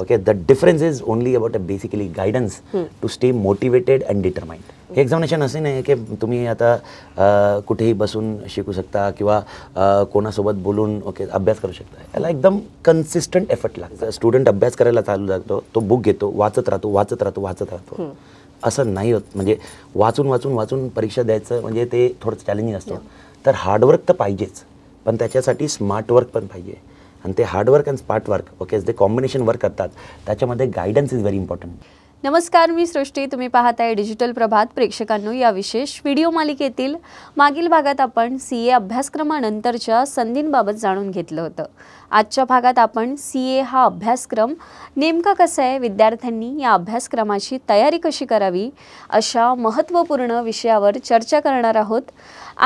Okay the difference is only about a basically guidance to hmm. to motivated motivated and determined. Examination असे नाही की तुम्ही आता कुठेही बसून शिकू शकता किंवा कोणासोबत बोलून ओके अभ्यास करू शकता याला एकदम कन्सिस्टंट एफर्ट लागतं स्टुडंट अभ्यास करायला चालू लागतो तो बुक घेतो वाचत राहतो वाचत राहतो वाचत राहतो असं नाही होत म्हणजे वाचून वाचून वाचून परीक्षा द्यायचं म्हणजे ते थोडंसं चॅलेंजिंग असतं तर हार्डवर्क तर पाहिजेच पण त्याच्यासाठी स्मार्ट वर्क पण पाहिजे आणि ते hard work and smart work okay जे कॉम्बिनेशन वर्क करतात त्याच्यामध्ये गायडन्स इज व्हेरी इम्पॉर्टंट नमस्कार मी सृष्टी तुम्ही पाहत आहे डिजिटल प्रभात प्रेक्षकांनो या विशेष व्हिडिओ मालिकेतील मागील भागात आपण सी ए अभ्यासक्रमानंतरच्या संधींबाबत जाणून घेतलं होतं आजच्या भागात आपण सी ए हा अभ्यासक्रम नेमका कसा आहे विद्यार्थ्यांनी या अभ्यासक्रमाची तयारी कशी करावी अशा महत्त्वपूर्ण विषयावर चर्चा करणार आहोत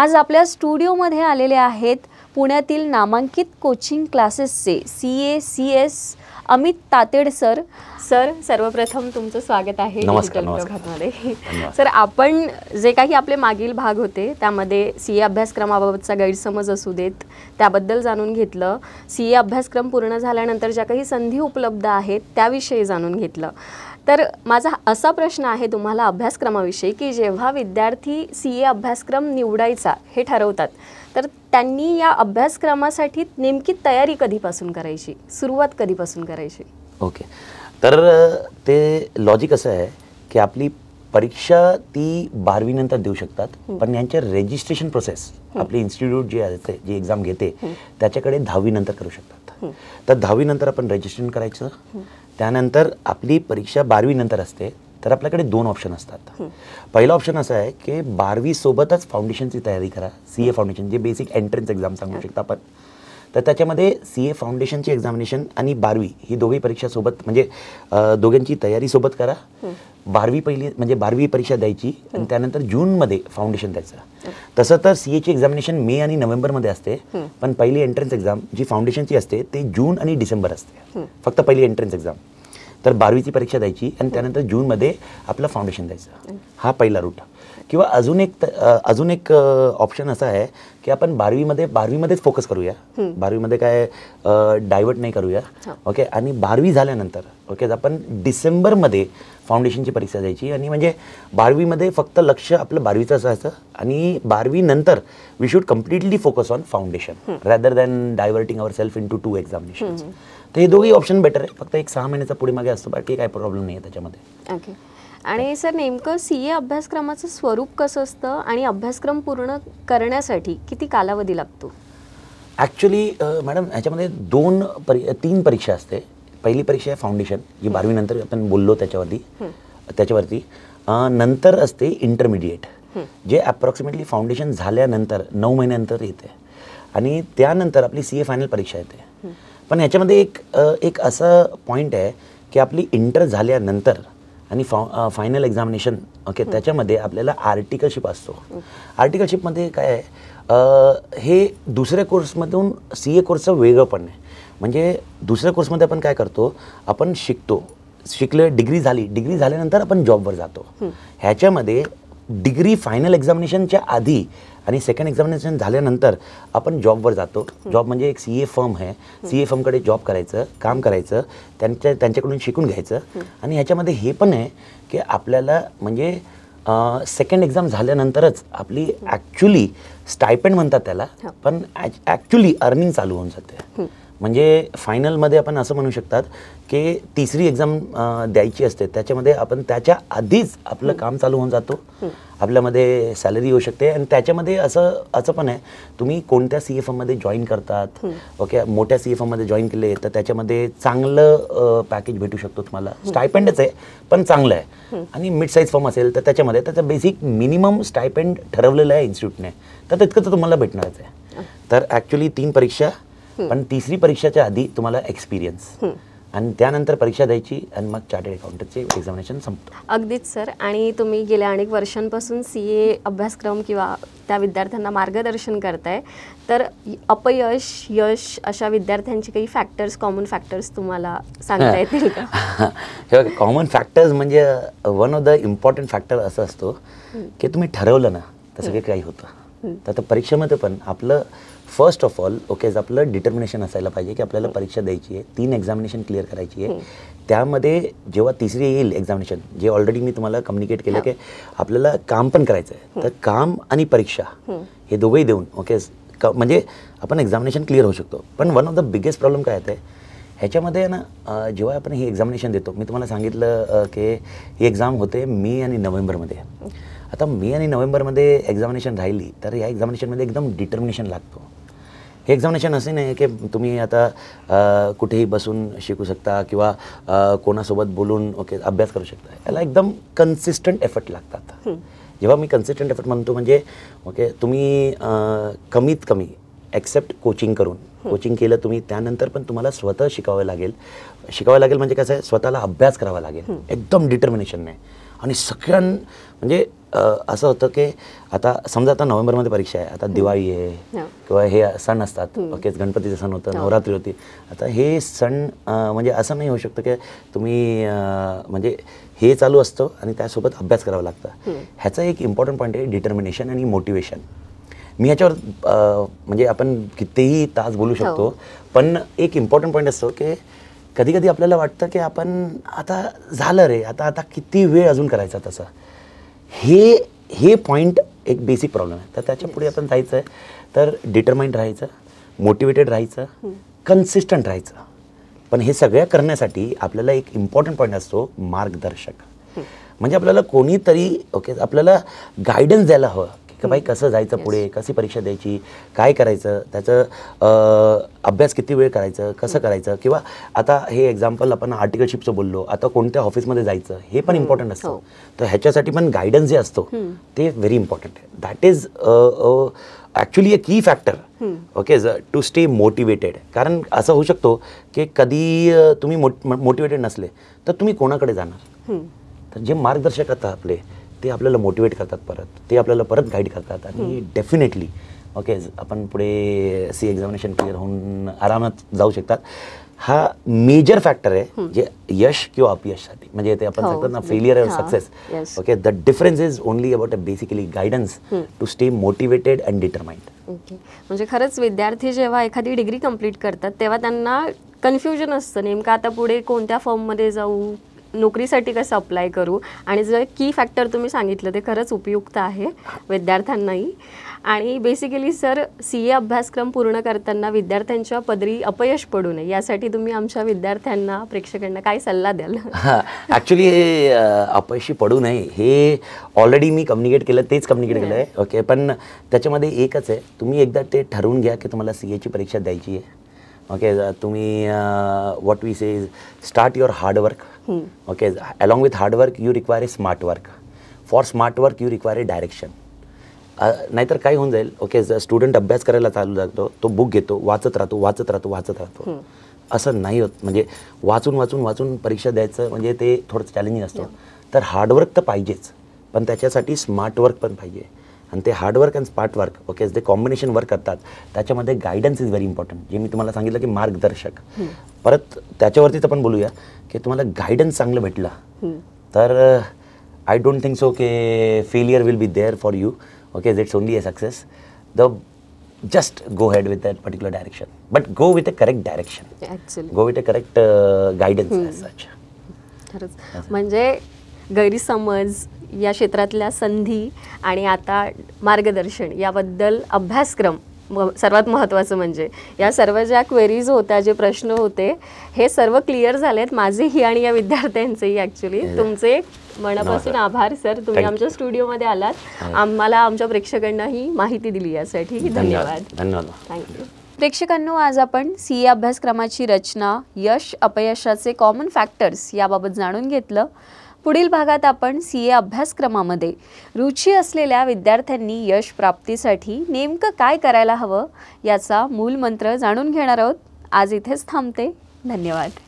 आज आपल्या स्टुडिओमध्ये आलेले आहेत पुण्यातील नामांकित कोचिंग क्लासेसचे C A C S Amit Tated sir sir सर्वप्रथम तुमचं स्वागत आहे डिजिटल सर आपण जे काही आपले मागील भाग होते त्यामध्ये सी ए अभ्यासक्रमाबाबतचा गैरसमज असू देत त्याबद्दल जाणून घेतलं सी ए अभ्यासक्रम पूर्ण झाल्यानंतर ज्या काही संधी उपलब्ध आहेत त्याविषयी जाणून घेतलं तर माझा असा प्रश्न आहे तुम्हाला अभ्यासक्रमाविषयी की जेव्हा विद्यार्थी सी ए अभ्यासक्रम निवडायचा हे ठरवतात तर त्यांनी या अभ्यासक्रमासाठी नेमकी तयारी कधीपासून करायची सुरुवात कधीपासून करायची ओके तर ते लॉजिक असं आहे की आपली परीक्षा ती नंतर देऊ शकतात पण यांचे रेजिस्ट्रेशन प्रोसेस आपली इन्स्टिट्यूट जे आहे जे एक्झाम घेते त्याच्याकडे नंतर करू शकतात तर नंतर आपण रजिस्ट्रेशन करायचं त्यानंतर आपली परीक्षा नंतर असते तर आपल्याकडे दोन ऑप्शन असतात पहिला ऑप्शन असा आहे की सोबतच फाउंडेशनची तयारी करा सी ए फाउंडेशन जे बेसिक एंट्रन्स एक्झाम सांगू शकता आपण तर त्याच्यामध्ये सी ए फाउंडेशनची एक्झामिनेशन आणि बारावी ही दोघी परीक्षासोबत म्हणजे दोघांची तयारीसोबत करा बारावी पहिली म्हणजे बारावी परीक्षा द्यायची आणि त्यानंतर जूनमध्ये फाउंडेशन द्यायचं तसं तर सी एची एक्झामिनेशन मे आणि नोव्हेंबरमध्ये असते पण पहिली एंट्रन्स एक्झाम जी फाउंडेशनची असते ते जून आणि डिसेंबर असते फक्त पहिली एंट्रन्स एक्झाम तर बारावीची परीक्षा द्यायची आणि त्यानंतर जूनमध्ये आपलं फाउंडेशन द्यायचं हा पहिला रूट किंवा अजून एक अजून एक ऑप्शन असा आहे की आपण बारवीमध्ये बारवीमध्येच फोकस करूया बारवीमध्ये काय डायवर्ट नाही करूया ओके हो. आणि बारवी झाल्यानंतर ओके आपण डिसेंबरमध्ये फाउंडेशनची परीक्षा द्यायची आणि म्हणजे बारावीमध्ये फक्त लक्ष आपलं बारावीचं असायचं आणि नंतर we should completely focus on foundation rather than diverting our self in to to examination तर हे दोघे ऑप्शन बेटर आहे फक्त एक सहा महिन्याचा पुढे मागे असतो बाकी काही प्रॉब्लेम नाही आहे त्याच्यामध्ये आणि सर नेमकं सी ए अभ्यासक्रमाचं स्वरूप कसं असतं आणि अभ्यासक्रम पूर्ण करण्यासाठी किती कालावधी लागतो ॲक्च्युली मॅडम ह्याच्यामध्ये दोन परी तीन परीक्षा असते पहिली परीक्षा आहे फाउंडेशन जी बारावीनंतर आपण बोललो त्याच्यावरती त्याच्यावरती नंतर असते इंटरमिडिएट जे अप्रॉक्सिमेटली फाउंडेशन झाल्यानंतर नऊ महिन्यानंतर येते आणि त्यानंतर आपली सी ए फायनल परीक्षा येते पण ह्याच्यामध्ये एक एक असं पॉईंट आहे की आपली इंटर झाल्यानंतर आणि फॉ फायनल एक्झामिनेशन ओके त्याच्यामध्ये आपल्याला आर्टिकलशिप असतो आर्टिकलशिपमध्ये काय आहे हे दुसऱ्या कोर्समधून सी ए कोर्सचं वेगळं पण आहे म्हणजे दुसऱ्या कोर्समध्ये आपण काय करतो आपण शिकतो शिकले डिग्री झाली डिग्री झाल्यानंतर आपण जॉबवर जातो ह्याच्यामध्ये डिग्री फायनल एक्झामिनेशनच्या आधी आणि सेकंड एक्झामिनेशन झाल्यानंतर आपण जॉबवर जातो जॉब म्हणजे एक सी ए फर्म आहे सी ए फर्मकडे जॉब करायचं काम करायचं त्यांच्या त्यांच्याकडून शिकून घ्यायचं आणि ह्याच्यामध्ये हे पण आहे की आपल्याला म्हणजे सेकंड एक्झाम झाल्यानंतरच आपली ॲक्च्युली स्टायपेंड म्हणतात त्याला हो. पण ॲक्च्युली अर्निंग चालू होऊन जाते म्हणजे फायनलमध्ये आपण असं म्हणू शकतात की तिसरी एक्झाम द्यायची असते त्याच्यामध्ये आपण त्याच्या आधीच आपलं काम चालू होऊन जातो आपल्यामध्ये सॅलरी येऊ शकते आणि त्याच्यामध्ये असं असं पण आहे तुम्ही कोणत्या सी एफ एममध्ये जॉईन करतात ओके मोठ्या सी एफ एममध्ये जॉईन केले तर त्याच्यामध्ये चांगलं पॅकेज भेटू शकतो तुम्हाला स्टायपेंडच आहे पण चांगलं आहे आणि मिड साईज फॉर्म असेल तर त्याच्यामध्ये त्याचं बेसिक मिनिमम स्टायपेंड ठरवलेलं आहे इन्स्टिट्यूटने तर तितकं तुम्हाला भेटणारच आहे तर ॲक्च्युली तीन परीक्षा पण तिसरी परीक्षाच्या आधी तुम्हाला एक्सपिरियन्स आणि त्यानंतर परीक्षा द्यायची आणि मग चार्टर्ड अकाउंटचे एक्झामिनेशन संपतो अगदीच सर आणि तुम्ही गेल्या अनेक वर्षांपासून सी ए अभ्यासक्रम किंवा त्या विद्यार्थ्यांना मार्गदर्शन करताय तर अपयश यश अशा विद्यार्थ्यांचे काही फॅक्टर्स कॉमन फॅक्टर्स तुम्हाला सांगता येतील का कॉमन फॅक्टर्स म्हणजे one of the important factor असं असतो की तुम्ही ठरवलं ना तसं काही होतं तर परीक्षेमध्ये पण आपलं फर्स्ट ऑफ ऑल ओके आपलं डिटर्मिनेशन असायला पाहिजे की आपल्याला परीक्षा द्यायची आहे तीन एक्झामिनेशन क्लिअर करायची आहे त्यामध्ये जेव्हा तिसरी येईल एक्झामिनेशन जे ऑलरेडी मी तुम्हाला कम्युनिकेट केलं की आपल्याला काम पण करायचं आहे तर काम आणि परीक्षा हे दोघेही देऊन ओके म्हणजे आपण एक्झामिनेशन क्लिअर होऊ शकतो पण one of the biggest problem काय आहे ह्याच्यामध्ये ना जेव्हा आपण ही एक्झामिनेशन देतो मी तुम्हाला सांगितलं की ही एक्झाम होते मे आणि नोव्हेंबरमध्ये आता मे आणि नोव्हेंबरमध्ये एक्झामिनेशन राहिली तर या एक्झामिनेशनमध्ये एकदम डिटर्मिनेशन लागतो हे एक्झामिनेशन असे नाही की तुम्ही आता कुठेही बसून शिकू शकता किंवा कोणासोबत बोलून ओके अभ्यास करू शकता याला एकदम कन्सिस्टंट एफर्ट लागतात जेव्हा मी कन्सिस्टंट एफर्ट म्हणतो म्हणजे ओके तुम्ही कमीत कमी ॲक्सेप्ट कोचिंग करून कोचिंग केलं तुम्ही त्यानंतर पण तुम्हाला स्वतः शिकावं लागेल शिकावं लागेल म्हणजे कसं आहे स्वतःला अभ्यास करावा लागेल एकदम डिटर्मिनेशन नाही आणि सगळ्यां म्हणजे असं होतं की आता समजा आता नोव्हेंबरमध्ये परीक्षा आहे आता दिवाळी आहे हो. किंवा हे सण असतात ओकेच गणपतीचं सण होतं हो. नवरात्री होती आता हे सण म्हणजे असं नाही होऊ शकतं की तुम्ही म्हणजे हे चालू असतं आणि त्यासोबत अभ्यास करावा लागतं ह्याचा एक इम्पॉर्टंट पॉईंट आहे डिटर्मिनेशन आणि मोटिवेशन मी ह्याच्यावर म्हणजे आपण कितीही तास बोलू शकतो हो. पण एक इम्पॉर्टंट पॉईंट असतो की कधी कधी आपल्याला वाटतं की आपण आता झालं रे आता आता किती वेळ अजून करायचा तसा हे हे पॉईंट एक बेसिक प्रॉब्लेम आहे तर त्याच्या पुढे आपण जायचं आहे तर डिटर्माइंड राहायचं मोटिवेटेड राहायचं कन्सिस्टंट राहायचं पण हे सगळ्या करण्यासाठी आपल्याला एक इम्पॉर्टंट पॉईंट असतो मार्गदर्शक म्हणजे आपल्याला कोणीतरी ओके आपल्याला गायडन्स द्यायला हवं की बाई कसं जायचं पुढे कशी परीक्षा द्यायची काय करायचं त्याचं अभ्यास किती वेळ करायचं कसं करायचं किंवा आता हे एक्झाम्पल आपण आर्टिकलशिपचं बोललो आता कोणत्या ऑफिसमध्ये जायचं हे पण इम्पॉर्टंट असतं हो. तर ह्याच्यासाठी पण गायडन्स जे असतो ते व्हेरी इम्पॉर्टंट आहे that is actually a key factor okay to stay motivated कारण असं होऊ शकतो की कधी तुम्ही मोटिवेटेड नसले तर तुम्ही कोणाकडे जाणार तर जे मार्गदर्शक आता आपले ते आपल्याला मोटिवेट करतात परत ते आपल्याला परत गाईड करतात आणि डेफिनेटली ओके आपण पुढे सी एक्झामिनेशन क्लिअर होऊन आरामात जाऊ शकतात हा मेजर फॅक्टर आहे जे यश किंवा अपयशसाठी म्हणजे ते आपण हो, सांगतात ना फेलियर आहे success okay the difference is only about a basically guidance to stay motivated and determined okay म्हणजे खरंच विद्यार्थी जेव्हा एखादी डिग्री कम्प्लीट करतात तेव्हा त्यांना कन्फ्युजन असतं नेमकं आता पुढे कोणत्या फॉर्ममध्ये जाऊ नोकरीसाठी कसं अप्लाय करू आणि जर की फॅक्टर तुम्ही सांगितलं ते खरंच उपयुक्त आहे विद्यार्थ्यांनाही आणि बेसिकली सर सी ए अभ्यासक्रम पूर्ण करताना विद्यार्थ्यांच्या पदरी अपयश पडू नये यासाठी तुम्ही आमच्या विद्यार्थ्यांना प्रेक्षकांना काय सल्ला द्याल हां ॲक्च्युली हे अपयशी पडू नये हे ऑलरेडी मी कम्युनिकेट केलं तेच कम्युनिकेट केलं आहे ओके पण त्याच्यामध्ये एकच आहे तुम्ही एकदा ते ठरवून घ्या की तुम्हाला सी एची परीक्षा द्यायची आहे ओके तुम्ही what we say start your hard work okay along with hard work you you require a smart work for smart work you require a direction नाहीतर काय होऊन जाईल ओके स्टुडंट अभ्यास करायला चालू लागतो तो बुक घेतो वाचत राहतो वाचत राहतो वाचत राहतो असं नाही होत म्हणजे वाचून वाचून वाचून परीक्षा द्यायचं म्हणजे ते थोडं चॅलेंजिंग असतं तर हार्डवर्क तर पाहिजेच पण त्याच्यासाठी स्मार्ट वर्क पण पाहिजे आणि ते hard work and part work okay जे कॉम्बिनेशन वर्क करतात त्याच्यामध्ये गायडन्स इज व्हेरी इम्पॉर्टंट जे मी तुम्हाला सांगितलं की मार्गदर्शक परत त्याच्यावरतीच आपण बोलूया की तुम्हाला गायडन्स चांगलं भेटलं तर आय डोंट थिंक सो के failure will be there for you okay it's only a success the just go head with that particular direction but go with a correct direction go with a correct guidance म्हणजे गैरसमज या क्षेत्रातल्या संधी आणि आता मार्गदर्शन याबद्दल अभ्यासक्रम सर्वात महत्त्वाचं म्हणजे या सर्व ज्या क्वेरीज होत्या जे प्रश्न होते हे सर्व क्लिअर झालेत माझेही आणि या विद्यार्थ्यांचेही ॲक्च्युली तुमचे मनापासून आभार सर तुम्ही आमच्या स्टुडिओमध्ये आलात आम्हाला आमच्या प्रेक्षकांनाही माहिती दिली यासाठी धन्यवाद धन्यवाद थँक्यू प्रेक्षकांनो आज आपण सी ए अभ्यासक्रमाची रचना यश अपयशाचे कॉमन फॅक्टर्स याबाबत जाणून घेतलं पुढील भागात आपण सी ए अभ्यासक्रमामध्ये रुची असलेल्या विद्यार्थ्यांनी यश प्राप्तीसाठी नेमकं काय करायला हवं याचा मूलमंत्र जाणून घेणार आहोत आज इथेच थांबते धन्यवाद